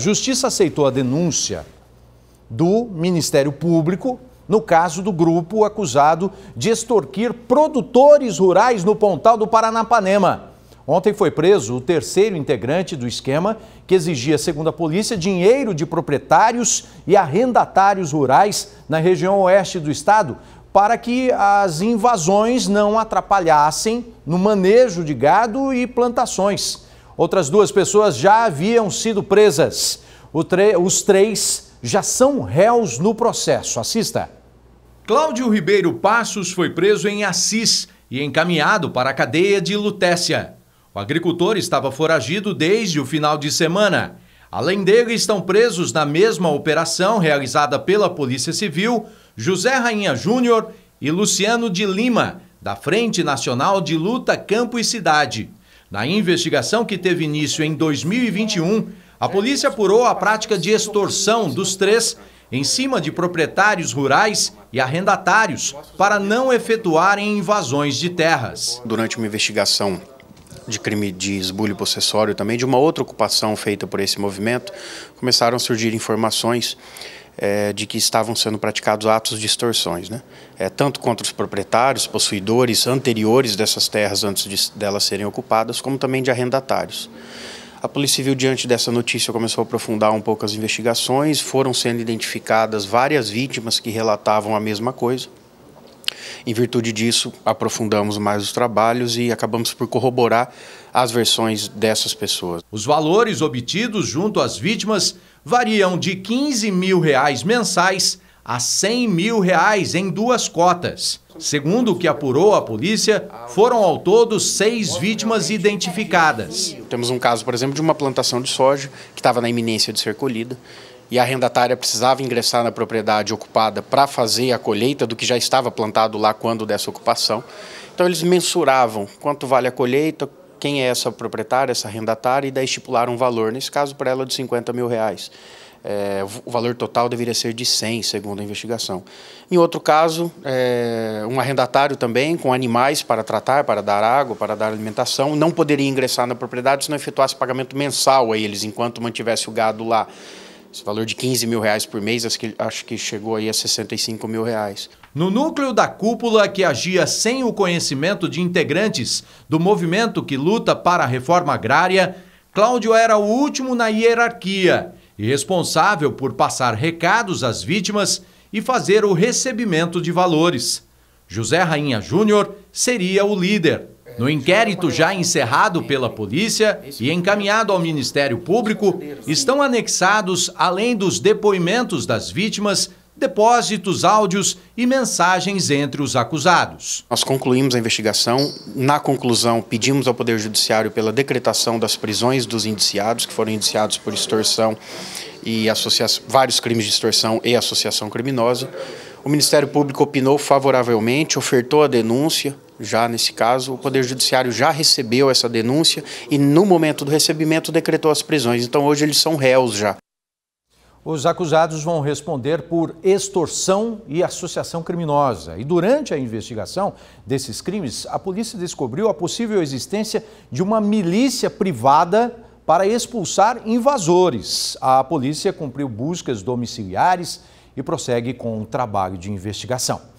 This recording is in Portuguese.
A Justiça aceitou a denúncia do Ministério Público no caso do grupo acusado de extorquir produtores rurais no Pontal do Paranapanema. Ontem foi preso o terceiro integrante do esquema, que exigia, segundo a polícia, dinheiro de proprietários e arrendatários rurais na região oeste do estado para que as invasões não atrapalhassem no manejo de gado e plantações. Outras duas pessoas já haviam sido presas. os três já são réus no processo. Assista. Cláudio Ribeiro Passos foi preso em Assis e encaminhado para a cadeia de Lutécia. O agricultor estava foragido desde o final de semana. Além dele, estão presos na mesma operação realizada pela Polícia Civil José Rainha Júnior e Luciano de Lima, da Frente Nacional de Luta Campo e Cidade. Na investigação que teve início em 2021, a polícia apurou a prática de extorsão dos três em cima de proprietários rurais e arrendatários para não efetuarem invasões de terras. Durante uma investigação de crime de esbulho possessório também, de uma outra ocupação feita por esse movimento, começaram a surgir informações é, de que estavam sendo praticados atos de extorsões, né? é, tanto contra os proprietários, possuidores anteriores dessas terras antes de, delas serem ocupadas, como também de arrendatários. A Polícia Civil, diante dessa notícia, começou a aprofundar um pouco as investigações, foram sendo identificadas várias vítimas que relatavam a mesma coisa. Em virtude disso, aprofundamos mais os trabalhos e acabamos por corroborar as versões dessas pessoas. Os valores obtidos junto às vítimas variam de 15 mil reais mensais a 100 mil reais em duas cotas. Segundo o que apurou a polícia, foram ao todo seis vítimas identificadas. Temos um caso, por exemplo, de uma plantação de soja que estava na iminência de ser colhida e a arrendatária precisava ingressar na propriedade ocupada para fazer a colheita do que já estava plantado lá quando dessa ocupação. Então eles mensuravam quanto vale a colheita, quem é essa proprietária, essa arrendatária, e daí estipularam um valor, nesse caso para ela de 50 mil reais. É, o valor total deveria ser de 100, segundo a investigação. Em outro caso, é, um arrendatário também, com animais para tratar, para dar água, para dar alimentação, não poderia ingressar na propriedade se não efetuasse pagamento mensal a eles, enquanto mantivesse o gado lá. Esse valor de 15 mil reais por mês, acho que, acho que chegou aí a 65 mil reais. No núcleo da cúpula, que agia sem o conhecimento de integrantes do movimento que luta para a reforma agrária, Cláudio era o último na hierarquia e responsável por passar recados às vítimas e fazer o recebimento de valores. José Rainha Júnior seria o líder. No inquérito já encerrado pela polícia e encaminhado ao Ministério Público, estão anexados, além dos depoimentos das vítimas, depósitos, áudios e mensagens entre os acusados. Nós concluímos a investigação. Na conclusão, pedimos ao Poder Judiciário pela decretação das prisões dos indiciados, que foram indiciados por extorsão e vários crimes de extorsão e associação criminosa. O Ministério Público opinou favoravelmente, ofertou a denúncia, já nesse caso, o Poder Judiciário já recebeu essa denúncia e, no momento do recebimento, decretou as prisões. Então, hoje eles são réus já. Os acusados vão responder por extorsão e associação criminosa. E durante a investigação desses crimes, a polícia descobriu a possível existência de uma milícia privada para expulsar invasores. A polícia cumpriu buscas domiciliares e prossegue com o trabalho de investigação.